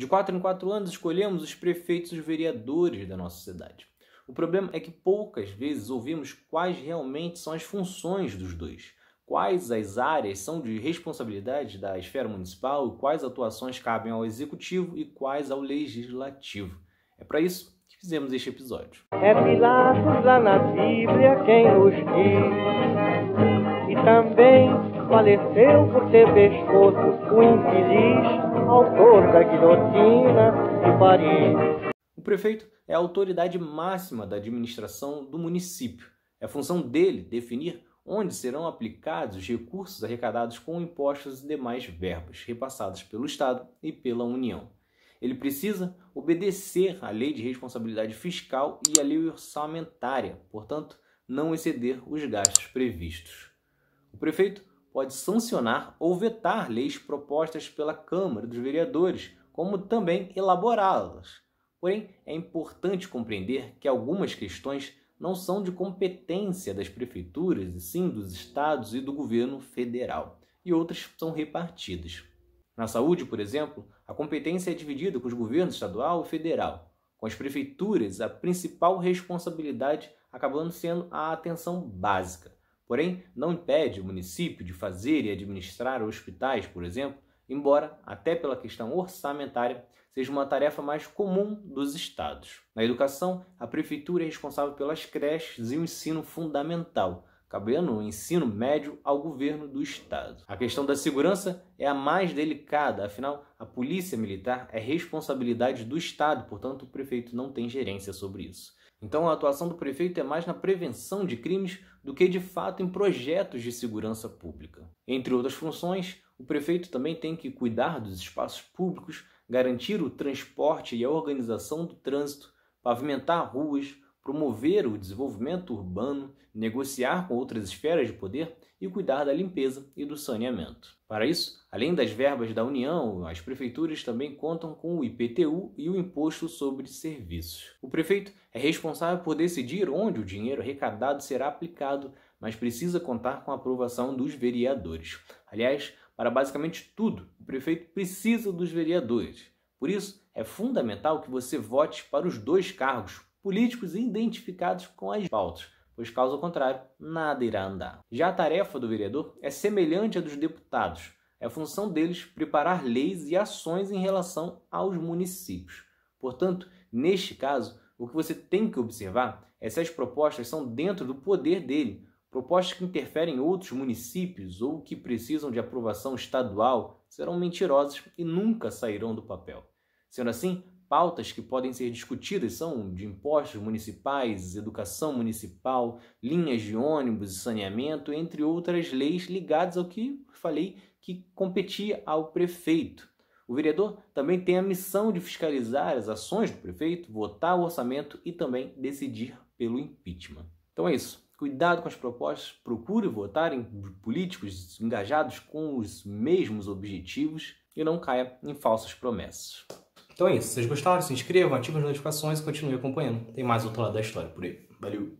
De quatro em quatro anos escolhemos os prefeitos e os vereadores da nossa cidade. O problema é que poucas vezes ouvimos quais realmente são as funções dos dois, quais as áreas são de responsabilidade da esfera municipal, quais atuações cabem ao executivo e quais ao legislativo. É para isso que fizemos este episódio. É Pilatos lá na Bíblia quem nos diz e também faleceu por ter pescoço o infeliz autor da guilhotina de Paris. O prefeito é a autoridade máxima da administração do município. É função dele definir onde serão aplicados os recursos arrecadados com impostos e demais verbas repassadas pelo Estado e pela União. Ele precisa obedecer à lei de responsabilidade fiscal e à lei orçamentária, portanto, não exceder os gastos previstos. O prefeito pode sancionar ou vetar leis propostas pela Câmara dos Vereadores, como também elaborá-las. Porém, é importante compreender que algumas questões não são de competência das prefeituras, e sim dos estados e do governo federal, e outras são repartidas. Na saúde, por exemplo, a competência é dividida com os governos estadual e federal, com as prefeituras a principal responsabilidade acabando sendo a atenção básica, Porém, não impede o município de fazer e administrar hospitais, por exemplo, embora, até pela questão orçamentária, seja uma tarefa mais comum dos estados. Na educação, a prefeitura é responsável pelas creches e o ensino fundamental, cabendo o ensino médio ao governo do estado. A questão da segurança é a mais delicada, afinal, a polícia militar é responsabilidade do estado, portanto, o prefeito não tem gerência sobre isso. Então, a atuação do prefeito é mais na prevenção de crimes do que de fato em projetos de segurança pública. Entre outras funções, o prefeito também tem que cuidar dos espaços públicos, garantir o transporte e a organização do trânsito, pavimentar ruas, promover o desenvolvimento urbano, negociar com outras esferas de poder e cuidar da limpeza e do saneamento. Para isso, além das verbas da União, as prefeituras também contam com o IPTU e o Imposto sobre Serviços. O prefeito é responsável por decidir onde o dinheiro arrecadado será aplicado, mas precisa contar com a aprovação dos vereadores. Aliás, para basicamente tudo, o prefeito precisa dos vereadores. Por isso, é fundamental que você vote para os dois cargos políticos identificados com as pautas, pois caso contrário, nada irá andar. Já a tarefa do vereador é semelhante à dos deputados. É função deles preparar leis e ações em relação aos municípios. Portanto, neste caso, o que você tem que observar é se as propostas são dentro do poder dele, propostas que interferem em outros municípios ou que precisam de aprovação estadual serão mentirosas e nunca sairão do papel. Sendo assim, pautas que podem ser discutidas são de impostos municipais, educação municipal, linhas de ônibus e saneamento, entre outras leis ligadas ao que falei que competia ao prefeito. O vereador também tem a missão de fiscalizar as ações do prefeito, votar o orçamento e também decidir pelo impeachment. Então é isso. Cuidado com as propostas, procure votar em políticos engajados com os mesmos objetivos e não caia em falsas promessas. Então é isso. Se vocês gostaram, se inscrevam, ativem as notificações e continuem acompanhando. Tem mais outro lado da história por aí. Valeu!